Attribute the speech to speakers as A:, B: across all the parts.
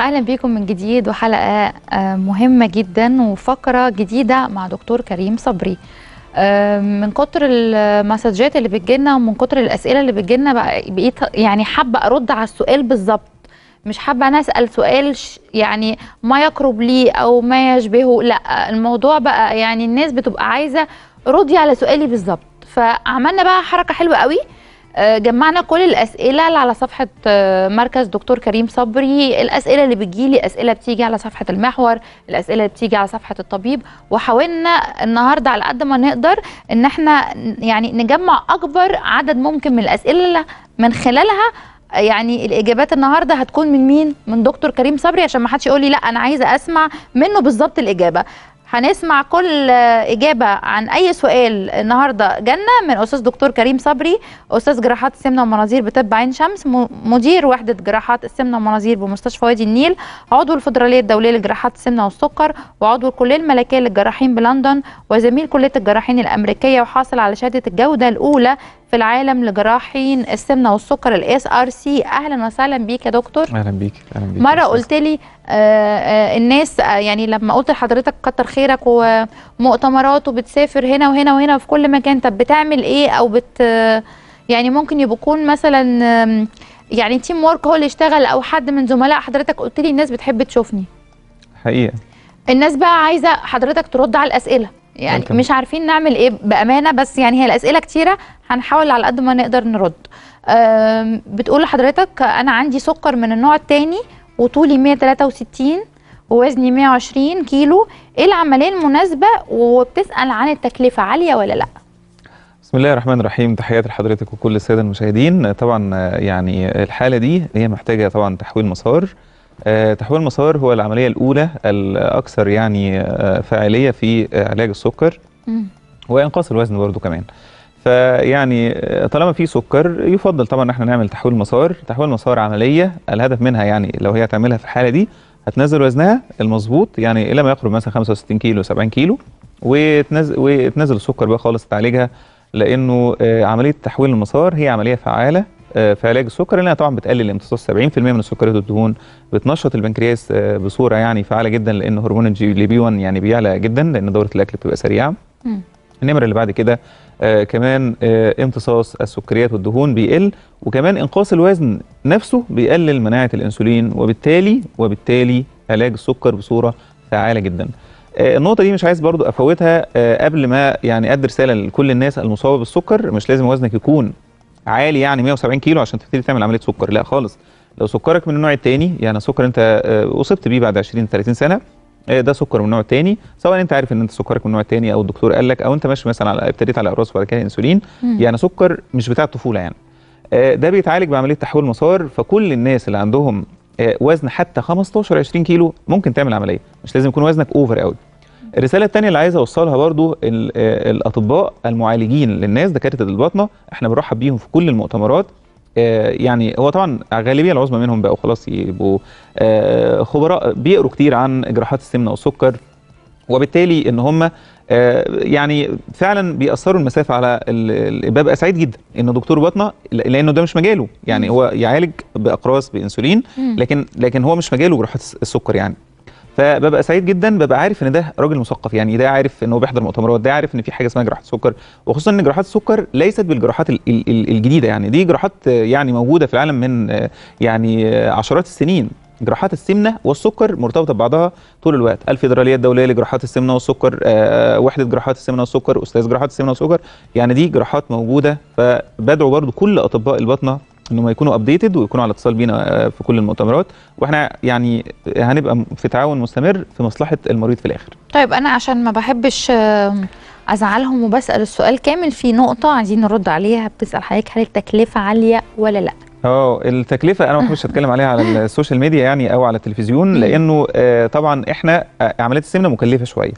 A: اهلا بيكم من جديد وحلقه آه، مهمه جدا وفقره جديده مع دكتور كريم صبري آه، من كتر المسجات اللي بتجيلنا ومن كتر الاسئله اللي بتجيلنا بقيت يعني حابه ارد على السؤال بالظبط مش حابه انا اسال سؤال يعني ما يقرب لي او ما يشبهه لا الموضوع بقى يعني الناس بتبقى عايزه ردي على سؤالي بالظبط فعملنا بقى حركه حلوه قوي آه، جمعنا كل الاسئله اللي على صفحه آه، مركز دكتور كريم صبري الاسئله اللي بتجيلي اسئله بتيجي على صفحه المحور الاسئله اللي بتيجي على صفحه الطبيب وحاولنا النهارده على قد ما نقدر ان احنا يعني نجمع اكبر عدد ممكن من الاسئله من خلالها يعني الاجابات النهارده هتكون من مين من دكتور كريم صبري عشان ما حدش يقول لي لا انا عايزه اسمع منه بالظبط الاجابه هنسمع كل إجابة عن أي سؤال النهاردة جانا من أستاذ دكتور كريم صبري أستاذ جراحات السمنة والمناظير بطب عين شمس مدير وحدة جراحات السمنة والمناظير بمستشفى وادي النيل عضو الفدرالية الدولية لجراحات السمنة والسكر وعضو الكلية الملكية للجراحين بلندن وزميل كلية الجراحين الأمريكية وحاصل على شهادة الجودة الأولى في العالم لجراحين السمنه والسكر الاس ار سي اهلا وسهلا بيك يا دكتور اهلا
B: بيك اهلا بيك مره قلت
A: لي آه، آه، الناس آه، يعني لما قلت لحضرتك كتر خيرك ومؤتمرات وبتسافر هنا وهنا وهنا في كل مكان طب بتعمل ايه او بت يعني ممكن يكون مثلا يعني تيم وورك هو اللي اشتغل او حد من زملاء حضرتك قلت لي الناس بتحب تشوفني حقيقه الناس بقى عايزه حضرتك ترد على الاسئله يعني ممكن. مش عارفين نعمل ايه بامانه بس يعني هي الاسئله كتيره هنحاول على قد ما نقدر نرد بتقول لحضرتك انا عندي سكر من النوع الثاني وطولي 163 ووزني 120 كيلو ايه العمليه المناسبه وبتسال عن التكلفه عاليه ولا لا
B: بسم الله الرحمن الرحيم تحياتي لحضرتك وكل الساده المشاهدين طبعا يعني الحاله دي هي محتاجه طبعا تحويل مسار آه، تحويل المسار هو العملية الأولى الأكثر يعني آه، فاعلية في علاج السكر وإنقاص الوزن برضه كمان فيعني آه، طالما في سكر يفضل طبعا احنا نعمل تحويل مسار تحويل مسار عمليه الهدف منها يعني لو هي هتعملها في الحاله دي هتنزل وزنها المظبوط يعني الى ما يقرب مثلا 65 كيلو 70 كيلو وتنزل وتنزل السكر بقى خالص تعالجها لانه عمليه تحويل المسار هي عمليه فعاله آه، في علاج السكر لانها طبعا بتقلل امتصاص 70% من السكريات والدهون بتنشط البنكرياس آه، بصوره يعني فعاله جدا لان هرمون الجي بي 1 يعني بيعلى جدا لان دوره الاكل بتبقى سريعه النمره اللي بعد كده آه كمان آه امتصاص السكريات والدهون بيقل وكمان انقاص الوزن نفسه بيقلل مناعه الانسولين وبالتالي وبالتالي علاج السكر بصوره فعاله جدا آه النقطه دي مش عايز برضو افوتها آه قبل ما يعني ادي رساله لكل الناس المصابه بالسكر مش لازم وزنك يكون عالي يعني 170 كيلو عشان تبتدي تعمل عمليه سكر لا خالص لو سكرك من النوع الثاني يعني سكر انت آه، اصبت بيه بعد 20 30 سنه آه، ده سكر من النوع الثاني سواء انت عارف ان انت سكرك من النوع الثاني او الدكتور قال لك او انت ماشي مثلا على ابتديت على اقراص وبعد كده انسولين مم. يعني سكر مش بتاع الطفوله يعني آه، ده بيتعالج بعمليه تحويل مسار فكل الناس اللي عندهم وزن حتى 15 20 كيلو ممكن تعمل عمليه مش لازم يكون وزنك اوفر قوي الرساله الثانيه اللي عايز اوصلها برضو آه، الاطباء المعالجين للناس دكاتره الباطنه احنا بنرحب بيهم في كل المؤتمرات آه، يعني هو طبعا غالبيه العظمى منهم بقوا خلاص يبقوا آه، خبراء بيقروا كتير عن جراحات السمنه والسكر وبالتالي ان هم يعني فعلا بيأثروا المسافه على ببقى سعيد جدا ان دكتور باطنه لانه ده مش مجاله يعني هو يعالج باقراص بانسولين لكن لكن هو مش مجاله جراحات السكر يعني فببقى سعيد جدا ببقى عارف ان ده راجل مثقف يعني ده عارف ان هو بيحضر مؤتمرات ده عارف ان في حاجه اسمها جراحه السكر وخصوصا ان جراحات السكر ليست بالجراحات الجديده يعني دي جراحات يعني موجوده في العالم من يعني عشرات السنين جراحات السمنه والسكر مرتبطه ببعضها طول الوقت الفيدراليه الدوليه لجراحات السمنه والسكر آه، وحده جراحات السمنه والسكر استاذ جراحات السمنه والسكر يعني دي جراحات موجوده فبدعو برضو كل اطباء الباطنه ان هم يكونوا ابديتد ويكونوا على اتصال بينا آه، في كل المؤتمرات واحنا يعني هنبقى في تعاون مستمر في مصلحه المريض في الاخر
A: طيب انا عشان ما بحبش ازعلهم وبسال السؤال كامل في نقطه عايزين نرد عليها بتسال حضرتك هل التكلفه عاليه ولا لا
B: اه التكلفه انا مش هتكلم عليها على السوشيال ميديا يعني او على التلفزيون لانه آه، طبعا احنا آه، عمليه السمنه مكلفه شويه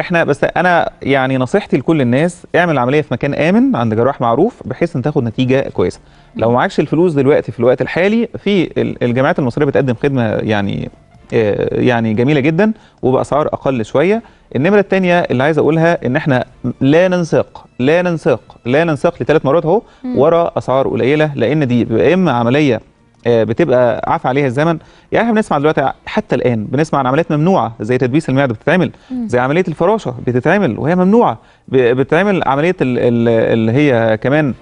B: احنا بس انا يعني نصيحتي لكل الناس اعمل العمليه في مكان امن عند جراح معروف بحيث ان تاخد نتيجه كويسه لو معكش الفلوس دلوقتي في الوقت الحالي في الجامعات المصريه بتقدم خدمه يعني آه، يعني جميله جدا وباسعار اقل شويه النمره الثانيه اللي عايز اقولها ان احنا لا ننساق لا ننساق لا ننساق لثلاث مرات اهو ورا اسعار قليله لان دي يا اما عمليه آه، بتبقى عفى عليها الزمن يعني احنا بنسمع دلوقتي حتى الان بنسمع عن عمليات ممنوعه زي تدبيس المعده بتتعمل زي عمليه الفراشه بتتعمل وهي ممنوعه بتتعمل عمليه اللي هي كمان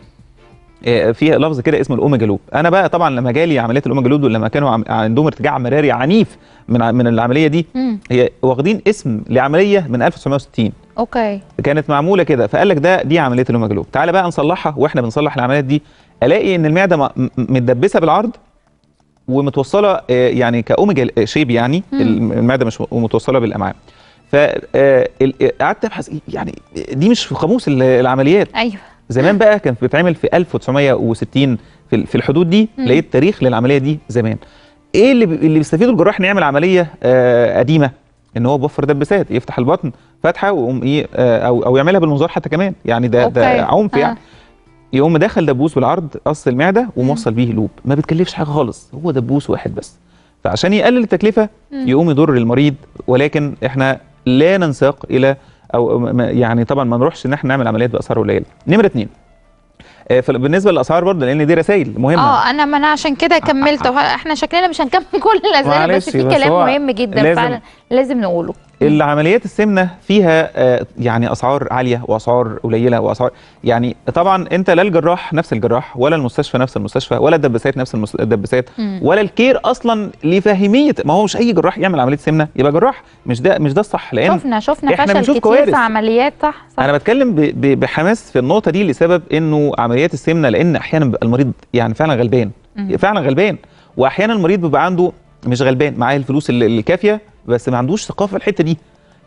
B: إيه، في لفظ كده اسمه الاوميجا لوب انا بقى طبعا لما جالي عمليه الاوميجا لوب لما كانوا عندهم ارتجاع مراري عنيف من من العمليه دي هي واخدين اسم لعمليه من 1960 اوكي كانت معموله كده فقال لك ده دي عمليه الاوميجا لوب تعالى بقى نصلحها واحنا بنصلح العمليات دي الاقي ان المعده متدبسه بالعرض ومتوصله آه، يعني كاوميجا شيب آه، يعني مم. المعده مش متوصله بالامعاء فقعدت آه، ابحث يعني دي مش في قاموس العمليات ايوه زمان بقى كانت بتتعمل في 1960 في, الحدود دي مم. لقيت تاريخ للعمليه دي زمان ايه اللي اللي بيستفيده الجراح ان يعمل عمليه آه قديمه ان هو بوفر دبسات يفتح البطن فتحه ويقوم ايه آه، او او يعملها بالمنظار حتى كمان يعني ده أوكي. ده عنف يعني آه. يقوم دخل دبوس بالعرض قص المعده وموصل بيه لوب ما بتكلفش حاجه خالص هو دبوس واحد بس فعشان يقلل التكلفه مم. يقوم يضر المريض ولكن احنا لا ننساق الى او يعني طبعا ما نروحش ان احنا نعمل عمليات باسعار قليله نمره اتنين آه، بالنسبه للاسعار برضه لان دي رسائل مهمه اه
A: انا ما انا عشان كده كملت آه، آه، احنا شكلنا مش هنكمل كل الاسئله بس في كلام مهم جدا لازم فعلا لازم نقوله
B: العمليات السمنه فيها آه، يعني اسعار عاليه واسعار قليله واسعار يعني طبعا انت لا الجراح نفس الجراح ولا المستشفى نفس المستشفى ولا الدباسات نفس الدباسات ولا الكير اصلا لفاهميه ما هو مش اي جراح يعمل عمليه سمنه يبقى جراح مش ده مش ده الصح لان شفنا
A: شفنا فشل كتير في عمليات صح,
B: صح انا بتكلم بحماس في النقطه دي لسبب انه عمليات السمنه لان احيانا بيبقى المريض يعني فعلا غلبان فعلا غلبان واحيانا المريض بيبقى عنده مش غلبان معاه الفلوس الكافيه بس ما عندوش ثقافه في الحته دي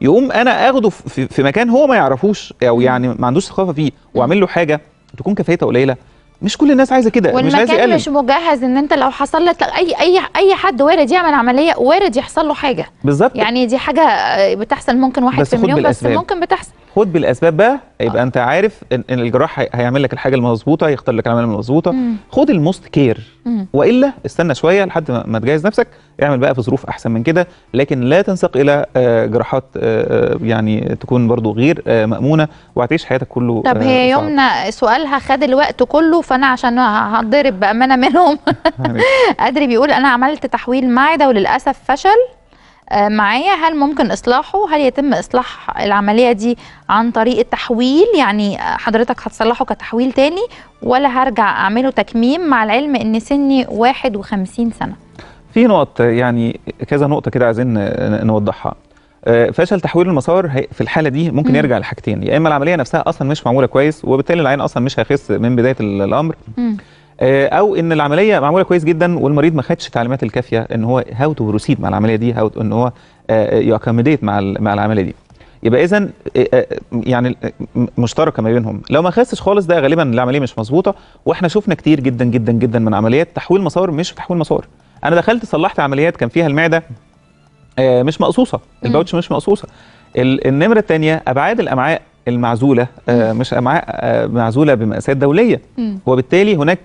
B: يقوم انا اخده في, في مكان هو ما يعرفوش او يعني ما عندوش ثقافه فيه واعمل له حاجه تكون كفايتها قليله مش كل الناس عايزه كده مش عايز يقلل مش
A: مجهز ان انت لو حصل لك اي اي اي حد وارد يعمل عمليه وارد يحصل له حاجه بالظبط يعني دي حاجه بتحصل ممكن واحد في مليون بس ممكن بتحصل
B: خد بالاسباب بقى يبقى آه. انت عارف ان الجراح هيعمل لك الحاجه المظبوطه هيختار لك العمليه المظبوطه خد الموست كير والا استنى شويه لحد ما تجهز نفسك اعمل بقى في ظروف احسن من كده لكن لا تنساق الى آه، جراحات آه، آه، يعني تكون برضو غير مامونه وهتعيش حياتك كله طب هي يومنا
A: سؤالها خد الوقت كله فانا عشان هتضرب بامانه منهم ادري بيقول انا عملت تحويل معده وللاسف فشل آه، معايا هل ممكن اصلاحه هل يتم اصلاح العمليه دي عن طريق التحويل يعني آه، حضرتك هتصلحه كتحويل تاني ولا هرجع اعمله تكميم مع العلم ان سني 51 سنه
B: في نقط يعني كذا نقطه كده عايزين نوضحها آه، فشل تحويل المسار في الحاله دي ممكن يرجع لحاجتين يا اما العمليه نفسها اصلا مش معموله كويس وبالتالي العين اصلا مش هيخس من بدايه الامر مم. آه، او ان العمليه معموله كويس جدا والمريض ما خدش التعليمات الكافيه ان هو هاو تو بروسيد مع العمليه دي هاو ان هو ياكوموديت آه، آه، مع مع العمليه دي يبقى اذا يعني مشتركه ما بينهم لو ما خسش خالص ده غالبا العمليه مش مظبوطه واحنا شفنا كتير جدا جدا جدا من عمليات تحويل مسار مش تحويل مسار انا دخلت صلحت عمليات كان فيها المعده مش مقصوصه الباوتش مش مقصوصه النمره الثانيه ابعاد الامعاء المعزوله مش امعاء معزوله بمقاسات دوليه وبالتالي هناك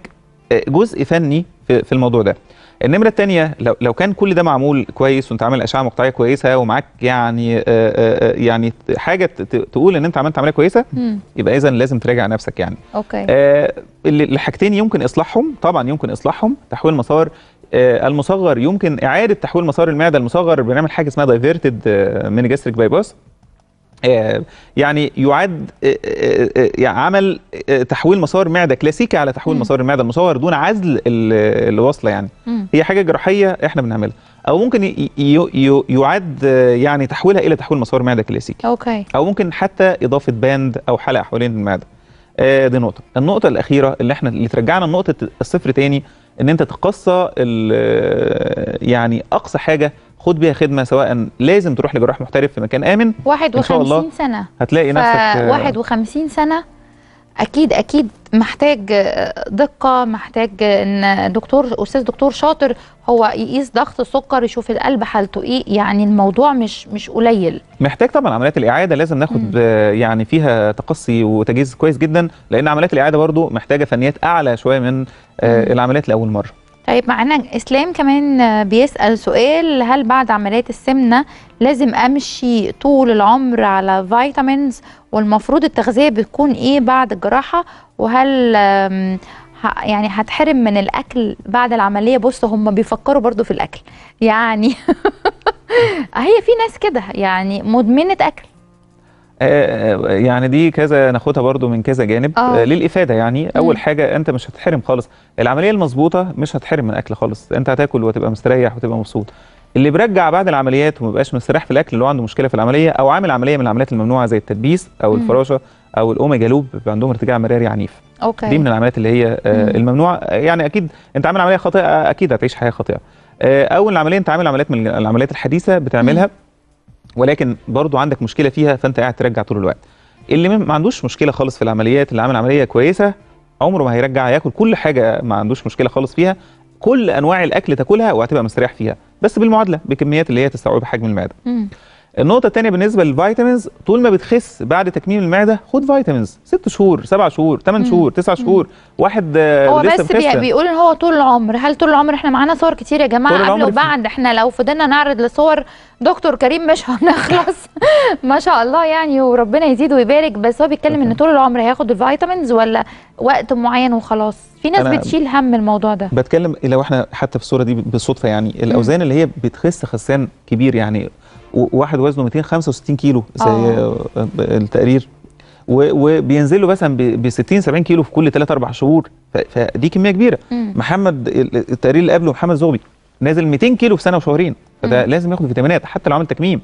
B: جزء فني في الموضوع ده النمره الثانيه لو كان كل ده معمول كويس وانت عامل اشعه مقطعيه كويسه ومعاك يعني آه، آه، آه، يعني حاجه تقول ان انت عملت عمليه كويسه مم. يبقى اذا لازم تراجع نفسك يعني اوكي آه الحاجتين يمكن اصلاحهم طبعا يمكن اصلاحهم تحويل مسار آه المصغر يمكن اعاده تحويل مسار المعده المصغر بنعمل حاجه اسمها دايفيرتد مينيجاستريك باي باس آه، يعني يعد آه، آه، يعني عمل تحويل مسار معده كلاسيكي على تحويل مم. مسار المعده المصور دون عزل الوصله يعني مم. هي حاجه جراحيه احنا بنعملها او ممكن يعد يعني تحويلها الى تحويل مسار معده كلاسيكي اوكي او ممكن حتى اضافه باند او حلقه حوالين المعده دي نقطه النقطه الاخيره اللي احنا اللي ترجعنا لنقطه الصفر تاني ان انت تقصى يعني اقصى حاجه خد بيها خدمه سواء لازم تروح لجراح محترف في مكان امن 51 سنه هتلاقي نفسك
A: 51 سنه اكيد اكيد محتاج دقه محتاج ان دكتور استاذ دكتور شاطر هو يقيس ضغط السكر يشوف القلب حالته ايه يعني الموضوع مش مش قليل
B: محتاج طبعا عمليات الاعاده لازم ناخد مم. يعني فيها تقصي وتجهيز كويس جدا لان عمليات الاعاده برضو محتاجه فنيات اعلى شويه من آه، العمليات لاول مره
A: طيب معانا اسلام كمان بيسال سؤال هل بعد عمليات السمنه لازم امشي طول العمر على فيتامينز والمفروض التغذيه بتكون ايه بعد الجراحه وهل يعني هتحرم من الاكل بعد العمليه بص هم بيفكروا برضو في الاكل يعني هي في ناس كده يعني مدمنه اكل
B: آه، آه، يعني دي كذا ناخدها برضو من كذا جانب آه. آه. للافاده يعني اول مم. حاجه انت مش هتحرم خالص العمليه المظبوطه مش هتحرم من اكل خالص انت هتاكل وتبقى مستريح وتبقى مبسوط اللي بيرجع بعد العمليات ومبقاش مستريح في الاكل اللي هو عنده مشكله في العمليه او عامل عمليه من العمليات الممنوعه زي التدبيس او مم. الفراشه او الاوميجا لوب بيبقى عندهم ارتجاع مراري عنيف أوكي. دي من العمليات اللي هي الممنوعه يعني اكيد انت عامل عمليه خاطئه اكيد هتعيش حياه خاطئه او العمليه انت عامل عمليات من العمليات الحديثه بتعملها مم. ولكن برضو عندك مشكله فيها فانت قاعد ترجع طول الوقت اللي ما عندوش مشكله خالص في العمليات اللي عامل عمليه كويسه عمره ما هيرجع ياكل كل حاجه ما عندوش مشكله خالص فيها كل انواع الاكل تاكلها وهتبقى مستريح فيها بس بالمعادله بكميات اللي هي تستوعب حجم المعده النقطة الثانية بالنسبة للفيتامينز طول ما بتخس بعد تكميم المعدة خد فيتامينز ست شهور سبع شهور ثمان شهور تسع شهور واحد هو لسه بس مخسن. بيقول
A: ان هو طول العمر هل طول العمر احنا معانا صور كتير يا جماعة قبل وبعد احنا لو فضلنا نعرض لصور دكتور كريم مش هنخلص ما شاء الله يعني وربنا يزيد ويبارك بس هو بيتكلم ان طول العمر هياخد الفيتامينز ولا وقت معين وخلاص في ناس بتشيل هم الموضوع ده
B: بتكلم لو احنا حتى في الصورة دي بالصدفة يعني الاوزان اللي هي بتخس خسان كبير يعني واحد وزنه 265 كيلو زي آه. التقرير وبينزل له مثلا ب 60 70 كيلو في كل 3 4 شهور فدي كميه كبيره مم. محمد التقرير اللي قبله محمد زغبي نازل 200 كيلو في سنه وشهرين فده مم. لازم ياخد فيتامينات حتى لو عمل تكميم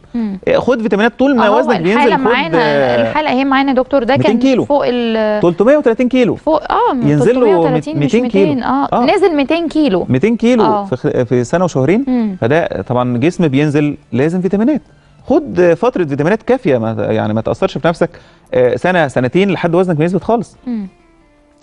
B: إيه، خد فيتامينات طول ما وزنك بينزل الحاله معانا الحاله
A: اهي معانا دكتور ده كان كيلو. فوق ال
B: 330 كيلو
A: فوق اه ينزل له 200 كيلو آه. اه 200 كيلو 200
B: كيلو آه. في في سنه وشهرين مم. فده طبعا جسم بينزل لازم فيتامينات خد فتره فيتامينات كافيه ما يعني ما تاثرش في نفسك آه، سنه سنتين لحد وزنك ما يثبت خالص مم.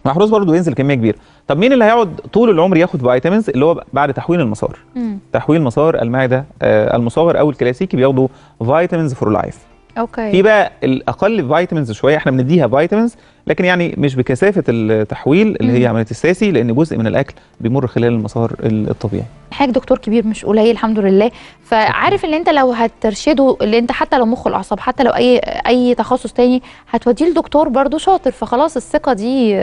B: محروس برضه ينزل كميه كبيره طب مين اللي هيقعد طول العمر ياخد فيتامينز اللي هو بعد تحويل المسار مم. تحويل مسار المعده آه المصغر او الكلاسيكي بياخدوا فيتامينز فور لايف اوكي في بقى الاقل فيتامينز شويه احنا بنديها فيتامينز لكن يعني مش بكثافه التحويل اللي هي عمليه الساسي لان جزء من الاكل بيمر خلال المسار الطبيعي
A: حاجة دكتور كبير مش قليل الحمد لله فعارف ان انت لو هترشده اللي انت حتى لو مخ الاعصاب حتى لو اي اي تخصص تاني هتوديه لدكتور برضه شاطر فخلاص الثقه دي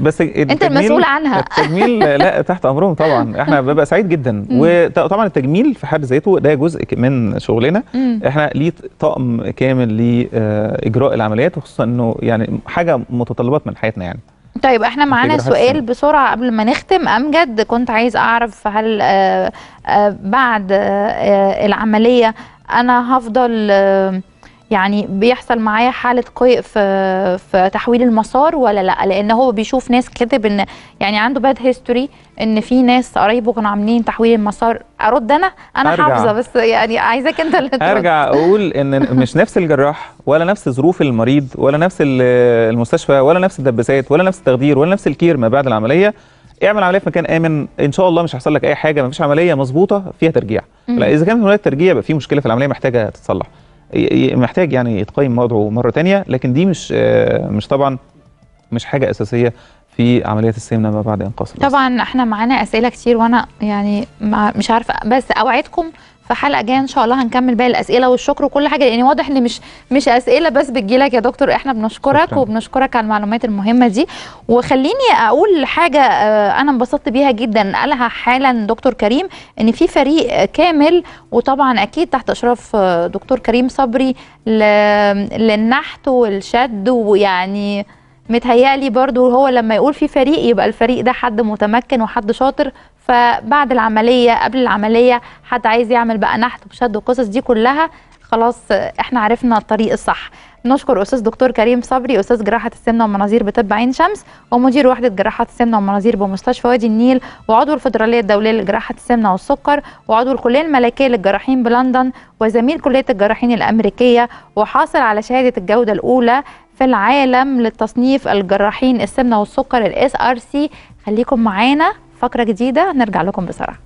B: بس انت المسؤول عنها التجميل لا تحت امرهم طبعا احنا ببقى سعيد جدا وطبعا التجميل في حد ذاته ده جزء من شغلنا احنا ليه طقم كامل لاجراء آه، العمليات وخصوصا انه يعني حاجه متطلبات من حياتنا يعني
A: طيب احنا معانا سؤال بسرعه قبل ما نختم امجد كنت عايز اعرف هل آآ آه، آآ آه، بعد آآ آه، العمليه انا هفضل يعني بيحصل معايا حاله قيء في في تحويل المسار ولا لا لان هو بيشوف ناس كاتب ان يعني عنده باد هيستوري ان في ناس قرايبه كانوا عاملين تحويل المسار ارد انا انا حافظه بس يعني عايزاك انت اللي ترد ارجع
B: اقول ان مش نفس الجراح ولا نفس ظروف المريض ولا نفس المستشفى ولا نفس الدباسات ولا نفس التخدير ولا نفس الكير ما بعد العمليه اعمل عمليه في مكان امن ان شاء الله مش هيحصل لك اي حاجه ما فيش عمليه مظبوطه فيها ترجيع لا اذا كانت هناك ترجيع يبقى في مشكله في العمليه محتاجه تتصلح محتاج يعني يتقيم وضعه مره تانية لكن دي مش آه، مش طبعا مش حاجه اساسيه في عمليات السمنه ما بعد انقاص
A: طبعا احنا معانا اسئله كتير وانا يعني مش عارفه بس اوعدكم في حلقه جايه ان شاء الله هنكمل باقي الاسئله والشكر وكل حاجه لان واضح ان مش مش اسئله بس بتجيلك يا دكتور احنا بنشكرك شكرا. وبنشكرك على المعلومات المهمه دي وخليني اقول حاجه آه، انا انبسطت بيها جدا قالها حالا دكتور كريم ان في فريق كامل وطبعا اكيد تحت اشراف آه، دكتور كريم صبري للنحت والشد ويعني متهيألي برضو هو لما يقول في فريق يبقى الفريق ده حد متمكن وحد شاطر فبعد العملية قبل العملية حد عايز يعمل بقى نحت وشد والقصص دي كلها خلاص احنا عرفنا الطريق الصح نشكر استاذ دكتور كريم صبري استاذ جراحه السمنه والمناظير بطب عين شمس ومدير وحده جراحه السمنه والمناظير بمستشفى وادي النيل وعضو الفدراليه الدوليه لجراحه السمنه والسكر وعضو الكليه الملكيه للجراحين بلندن وزميل كليه الجراحين الامريكيه وحاصل على شهاده الجوده الاولى في العالم لتصنيف الجراحين السمنه والسكر الاس ار سي خليكم معانا فقره جديده نرجع لكم بسرعه